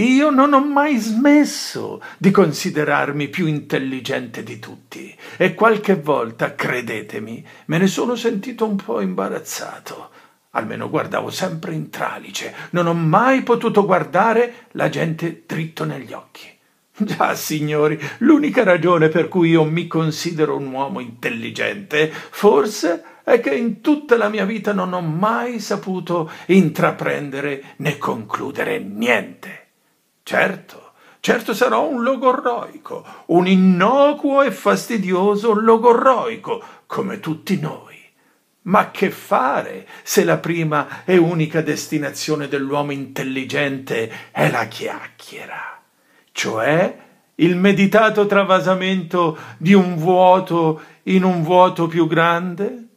Io non ho mai smesso di considerarmi più intelligente di tutti e qualche volta, credetemi, me ne sono sentito un po' imbarazzato. Almeno guardavo sempre in tralice, non ho mai potuto guardare la gente dritto negli occhi. Già, signori, l'unica ragione per cui io mi considero un uomo intelligente, forse, è che in tutta la mia vita non ho mai saputo intraprendere né concludere niente. Certo, certo sarò un logorroico, un innocuo e fastidioso logorroico, come tutti noi. Ma che fare se la prima e unica destinazione dell'uomo intelligente è la chiacchiera, cioè il meditato travasamento di un vuoto in un vuoto più grande?